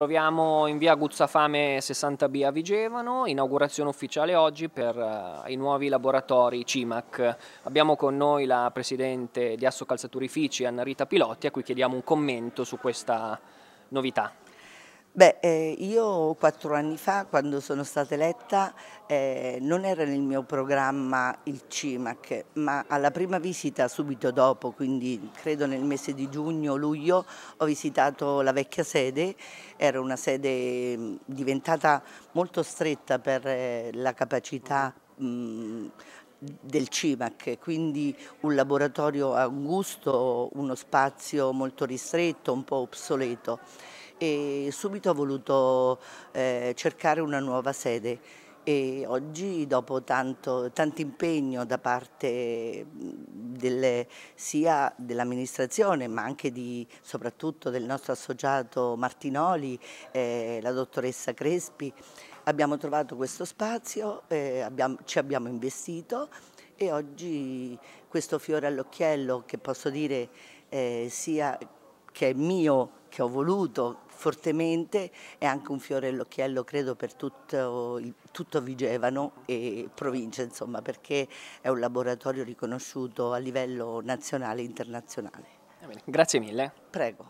Troviamo in via Guzzafame 60B a Vigevano, inaugurazione ufficiale oggi per uh, i nuovi laboratori CIMAC. Abbiamo con noi la presidente di Asso Calzaturifici, Annarita Pilotti, a cui chiediamo un commento su questa novità. Beh, eh, io quattro anni fa, quando sono stata eletta, eh, non era nel mio programma il CIMAC, ma alla prima visita, subito dopo, quindi credo nel mese di giugno-luglio, ho visitato la vecchia sede, era una sede mm, diventata molto stretta per eh, la capacità mm, del CIMAC, quindi un laboratorio a gusto, uno spazio molto ristretto, un po' obsoleto e subito ho voluto eh, cercare una nuova sede e oggi dopo tanto, tanto impegno da parte delle, sia dell'amministrazione ma anche di, soprattutto del nostro associato Martinoli, eh, la dottoressa Crespi, Abbiamo trovato questo spazio, eh, abbiamo, ci abbiamo investito e oggi questo fiore all'occhiello che posso dire eh, sia che è mio, che ho voluto fortemente, è anche un fiore all'occhiello credo per tutto, tutto, Vigevano e provincia insomma perché è un laboratorio riconosciuto a livello nazionale e internazionale. Grazie mille. Prego.